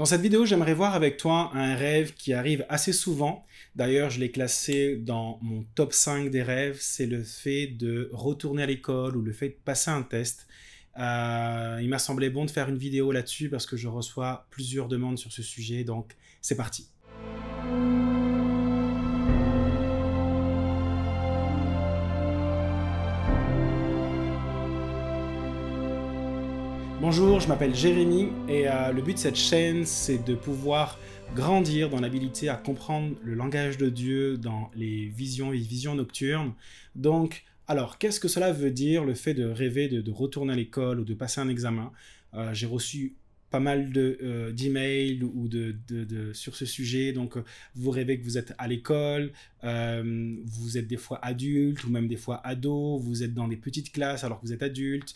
Dans cette vidéo, j'aimerais voir avec toi un rêve qui arrive assez souvent. D'ailleurs, je l'ai classé dans mon top 5 des rêves. C'est le fait de retourner à l'école ou le fait de passer un test. Euh, il m'a semblé bon de faire une vidéo là-dessus parce que je reçois plusieurs demandes sur ce sujet. Donc, c'est parti. Bonjour, je m'appelle Jérémy et euh, le but de cette chaîne, c'est de pouvoir grandir dans l'habilité à comprendre le langage de Dieu dans les visions et visions nocturnes. Donc, alors, qu'est-ce que cela veut dire le fait de rêver de, retourner à l'école ou de passer un examen euh, J'ai reçu pas mal de euh, d'emails ou de, sur ce sujet. Donc, euh, vous rêvez que vous êtes à l'école, euh, vous êtes des fois adulte ou même des fois ado, vous êtes dans des petites classes alors que vous êtes adulte,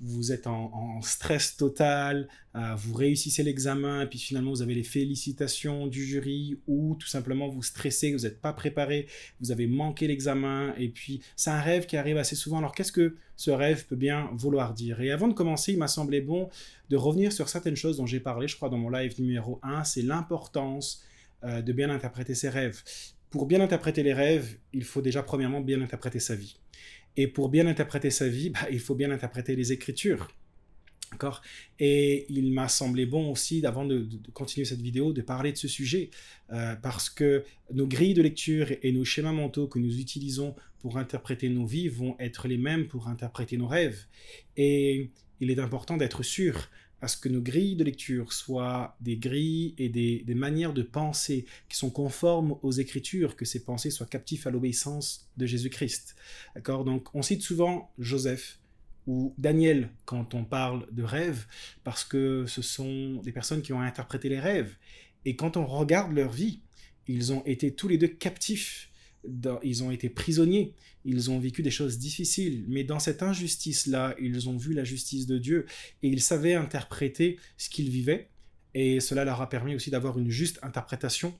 vous êtes en, en stress total, vous réussissez l'examen et puis finalement vous avez les félicitations du jury ou tout simplement vous stressez, vous n'êtes pas préparé, vous avez manqué l'examen et puis c'est un rêve qui arrive assez souvent. Alors, qu'est-ce que ce rêve peut bien vouloir dire. Et avant de commencer, il m'a semblé bon de revenir sur certaines choses dont j'ai parlé, je crois, dans mon live numéro 1, c'est l'importance euh, de bien interpréter ses rêves. Pour bien interpréter les rêves, il faut déjà premièrement bien interpréter sa vie. Et pour bien interpréter sa vie, bah, il faut bien interpréter les écritures. D'accord Et il m'a semblé bon aussi, avant de, continuer cette vidéo, de parler de ce sujet, euh, parce que nos grilles de lecture et nos schémas mentaux que nous utilisons pour interpréter nos vies vont être les mêmes pour interpréter nos rêves. Et il est important d'être sûr à ce que nos grilles de lecture soient des grilles et des, des, manières de penser qui sont conformes aux Écritures, que ces pensées soient captives à l'obéissance de Jésus-Christ. D'accord Donc, on cite souvent Joseph ou Daniel quand on parle de rêves, parce que ce sont des personnes qui ont interprété les rêves. Et quand on regarde leur vie, ils ont été tous les deux captifs, ils ont été prisonniers, ils ont vécu des choses difficiles, mais dans cette injustice-là, ils ont vu la justice de Dieu et ils savaient interpréter ce qu'ils vivaient. Et cela leur a permis aussi d'avoir une juste interprétation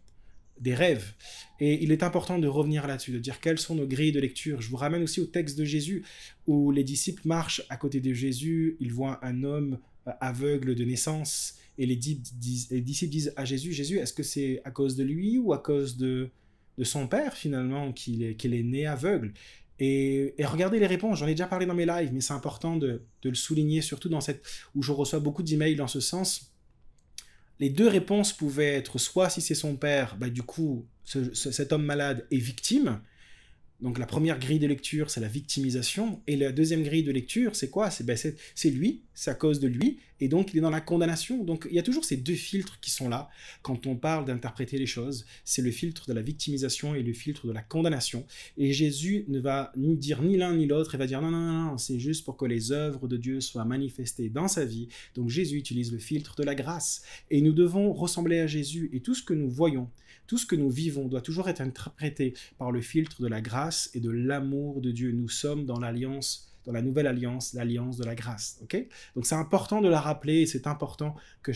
des rêves. Et il est important de revenir là-dessus, de dire quelles sont nos grilles de lecture. Je vous ramène aussi au texte de Jésus, où les disciples marchent à côté de Jésus, ils voient un homme euh, aveugle de naissance, et les, disciples disent à Jésus, Jésus, est-ce que c'est à cause de lui ou à cause de, de son père finalement qu'il est, né aveugle et, et, regardez les réponses, j'en ai déjà parlé dans mes lives, mais c'est important de, de, le souligner, surtout dans cette où je reçois beaucoup d'emails dans ce sens les deux réponses pouvaient être soit si c'est son père, bah, du coup, cet homme malade est victime. Donc la première grille de lecture, c'est la victimisation. Et la deuxième grille de lecture, c'est quoi C'est bah, lui, c'est à cause de lui, et donc il est dans la condamnation. Donc il y a toujours ces deux filtres qui sont là quand on parle d'interpréter les choses. C'est le filtre de la victimisation et le filtre de la condamnation. Et Jésus ne va ni dire ni l'un ni l'autre, il va dire non, non, non, c'est juste pour que les œuvres de Dieu soient manifestées dans sa vie. Donc Jésus utilise le filtre de la grâce. Et nous devons ressembler à Jésus et tout ce que nous voyons, tout ce que nous vivons doit toujours être interprété par le filtre de la grâce et de l'amour de Dieu. Nous sommes dans l'alliance dans la nouvelle alliance, l'alliance de la grâce. ok Donc c'est important de la rappeler et c'est important que,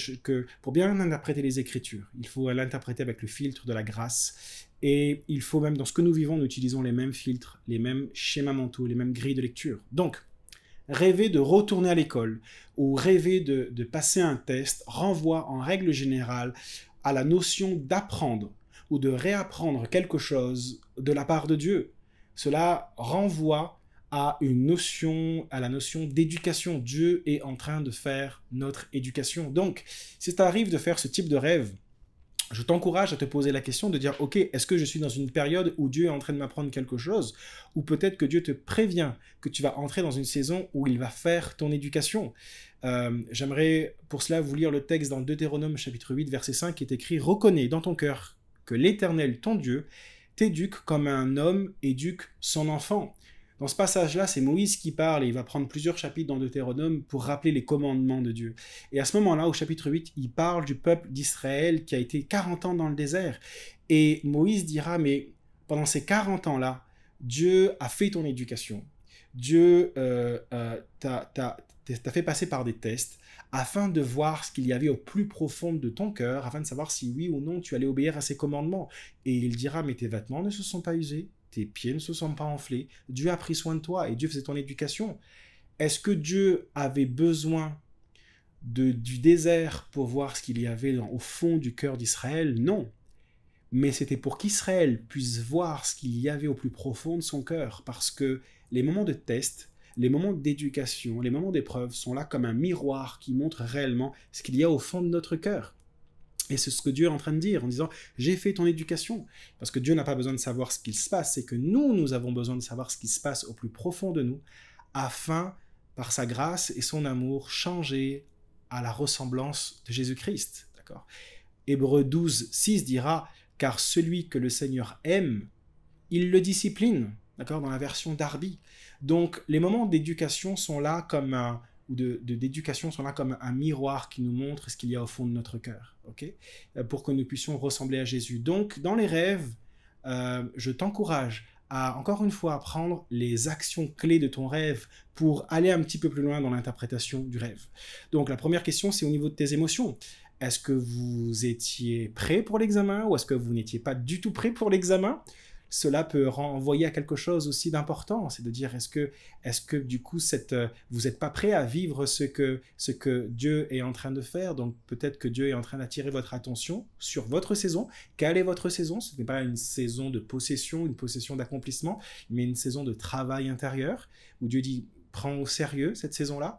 pour bien interpréter les Écritures, il faut l'interpréter avec le filtre de la grâce et il faut même, dans ce que nous vivons, nous utilisons les mêmes filtres, les mêmes schémas mentaux, les mêmes grilles de lecture. Donc, rêver de retourner à l'école ou rêver de passer un test renvoie en règle générale à la notion d'apprendre ou de réapprendre quelque chose de la part de Dieu. Cela renvoie à une notion, à la notion d'éducation. Dieu est en train de faire notre éducation. Donc, si tu arrives de faire ce type de rêve, je t'encourage à te poser la question de dire, ok, est-ce que je suis dans une période où Dieu est en train de m'apprendre quelque chose Ou peut-être que Dieu te prévient que tu vas entrer dans une saison où il va faire ton éducation. Euh, j'aimerais pour cela vous lire le texte dans Deutéronome chapitre 8, verset 5, qui est écrit, Reconnais dans ton cœur que l'Éternel, ton Dieu, t'éduque comme un homme éduque son enfant. Dans ce passage-là, c'est Moïse qui parle et il va prendre plusieurs chapitres dans Deutéronome pour rappeler les commandements de Dieu. Et à ce moment-là, au chapitre 8, il parle du peuple d'Israël qui a été 40 ans dans le désert. Et Moïse dira, mais pendant ces 40 ans-là, Dieu a fait ton éducation. Dieu euh, euh, t'a t'as fait passer par des tests afin de voir ce qu'il y avait au plus profond de ton cœur, afin de savoir si oui ou non tu allais obéir à ses commandements. Et il dira, mais tes vêtements ne se sont pas usés, tes pieds ne se sont pas enflés, Dieu a pris soin de toi et Dieu faisait ton éducation. Est-ce que Dieu avait besoin de, du désert pour voir ce qu'il y avait au fond du cœur d'Israël Non. Mais c'était pour qu'Israël puisse voir ce qu'il y avait au plus profond de son cœur, parce que les moments de test, les moments d'éducation, les moments d'épreuve sont là comme un miroir qui montre réellement ce qu'il y a au fond de notre cœur. Et c'est ce que Dieu est en train de dire en disant j'ai fait ton éducation parce que Dieu n'a pas besoin de savoir ce qu'il se passe, c'est que nous nous avons besoin de savoir ce qui se passe au plus profond de nous afin par sa grâce et son amour changer à la ressemblance de Jésus-Christ, d'accord. Hébreux 12 6 dira car celui que le Seigneur aime, il le discipline, d'accord, dans la version d'Arby. Donc les moments d'éducation sont là comme un ou de d'éducation sont là comme un miroir qui nous montre ce qu'il y a au fond de notre cœur, ok euh, Pour que nous puissions ressembler à Jésus. Donc dans les rêves, euh, je t'encourage à encore une fois prendre les actions clés de ton rêve pour aller un petit peu plus loin dans l'interprétation du rêve. Donc la première question, c'est au niveau de tes émotions. Est-ce que vous étiez prêt pour l'examen ou est-ce que vous n'étiez pas du tout prêt pour l'examen cela peut renvoyer à quelque chose aussi d'important, c'est de dire est-ce que, est-ce que du coup cette, euh, vous n'êtes pas prêt à vivre ce que, ce que Dieu est en train de faire, donc peut-être que Dieu est en train d'attirer votre attention sur votre saison. Quelle est votre saison Ce n'est pas une saison de possession, une possession d'accomplissement, mais une saison de travail intérieur où Dieu dit prends au sérieux cette saison-là.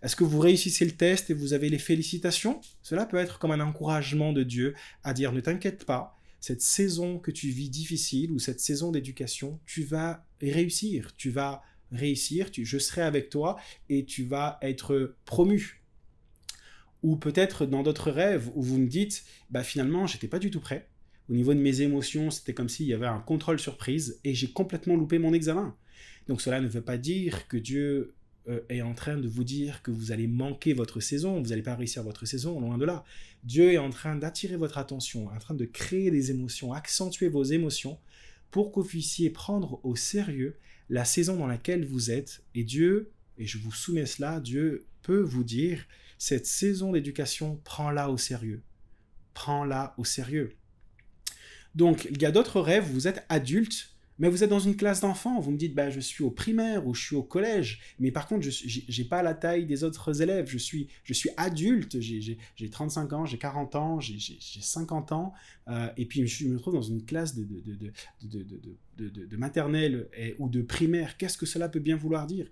Est-ce que vous réussissez le test et vous avez les félicitations Cela peut être comme un encouragement de Dieu à dire ne t'inquiète pas, cette saison que tu vis difficile ou cette saison d'éducation, tu vas réussir, tu vas réussir, je serai avec toi et tu vas être promu. Ou peut-être dans d'autres rêves où vous me dites, bah finalement, j'étais pas du tout prêt. Au niveau de mes émotions, c'était comme s'il y avait un contrôle surprise et j'ai complètement loupé mon examen. Donc cela ne veut pas dire que Dieu euh, est en train de vous dire que vous allez manquer votre saison, vous n'allez pas réussir votre saison, loin de là. Dieu est en train d'attirer votre attention, en train de créer des émotions, accentuer vos émotions pour que vous puissiez prendre au sérieux la saison dans laquelle vous êtes. Et Dieu, et je vous soumets cela, Dieu peut vous dire, cette saison d'éducation, prends-la au sérieux. Prends-la au sérieux. Donc, il y a d'autres rêves, vous êtes adulte, mais vous êtes dans une classe d'enfants, vous me dites, bah, je suis au primaire ou je suis au collège, mais par contre, je n'ai pas la taille des autres élèves, je suis, adulte, j'ai 35 ans, j'ai 40 ans, j'ai 50 ans, euh, et puis je me trouve dans une classe de, maternelle ou de primaire. Qu'est-ce que cela peut bien vouloir dire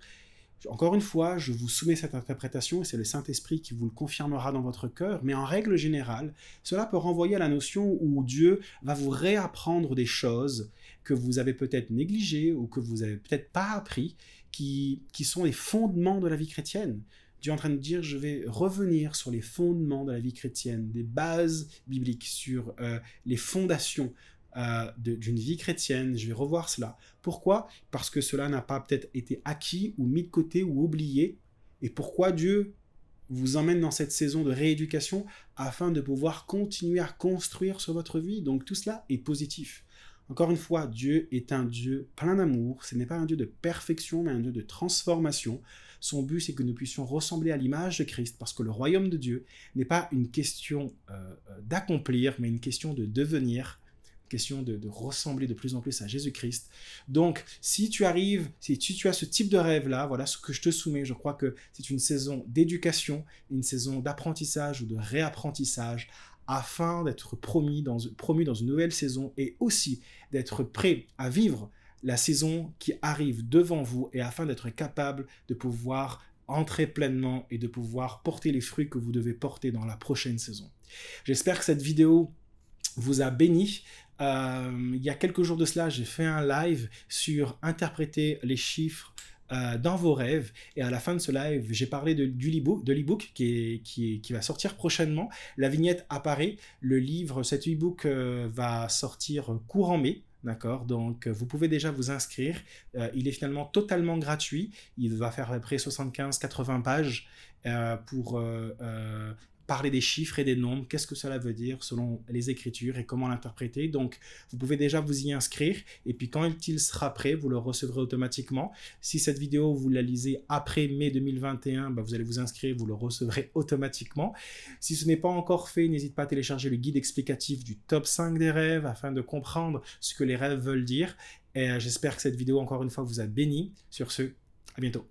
encore une fois, je vous soumets cette interprétation et c'est le Saint-Esprit qui vous le confirmera dans votre cœur, mais en règle générale, cela peut renvoyer à la notion où Dieu va vous réapprendre des choses que vous avez peut-être négligées ou que vous n'avez peut-être pas appris, qui, sont les fondements de la vie chrétienne. Dieu est en train de dire, je vais revenir sur les fondements de la vie chrétienne, des bases bibliques, sur euh, les fondations, euh, d'une vie chrétienne, je vais revoir cela. Pourquoi Parce que cela n'a pas peut-être été acquis ou mis de côté ou oublié. Et pourquoi Dieu vous emmène dans cette saison de rééducation afin de pouvoir continuer à construire sur votre vie. Donc tout cela est positif. Encore une fois, Dieu est un Dieu plein d'amour, ce n'est pas un Dieu de perfection, mais un Dieu de transformation. Son but, c'est que nous puissions ressembler à l'image de Christ, parce que le royaume de Dieu n'est pas une question euh, euh, d'accomplir, mais une question de devenir question de, ressembler de plus en plus à Jésus-Christ. Donc, si tu arrives, si tu, as ce type de rêve-là, voilà ce que je te soumets, je crois que c'est une saison d'éducation, une saison d'apprentissage ou de réapprentissage afin d'être promis dans, promu dans une nouvelle saison et aussi d'être prêt à vivre la saison qui arrive devant vous et afin d'être capable de pouvoir entrer pleinement et de pouvoir porter les fruits que vous devez porter dans la prochaine saison. J'espère que cette vidéo vous a béni. Euh, il y a quelques jours de cela, j'ai fait un live sur interpréter les chiffres euh, dans vos rêves. Et à la fin de ce live, j'ai parlé de, du e de l'ebook qui, est, qui, qui va sortir prochainement. La vignette apparaît. Le livre, cet ebook euh, va sortir courant mai. D'accord Donc, vous pouvez déjà vous inscrire. il est finalement totalement gratuit. Il va faire à peu près 75-80 pages pour parler des chiffres et des nombres, qu'est-ce que cela veut dire selon les Écritures et comment l'interpréter. Donc, vous pouvez déjà vous y inscrire et puis quand il sera prêt, vous le recevrez automatiquement. Si cette vidéo, vous la lisez après mai 2021, ben, vous allez vous inscrire, vous le recevrez automatiquement. Si ce n'est pas encore fait, n'hésite pas à télécharger le guide explicatif du top 5 des rêves afin de comprendre ce que les rêves veulent dire. Et euh, j'espère que cette vidéo, encore une fois, vous a béni. Sur ce, à bientôt.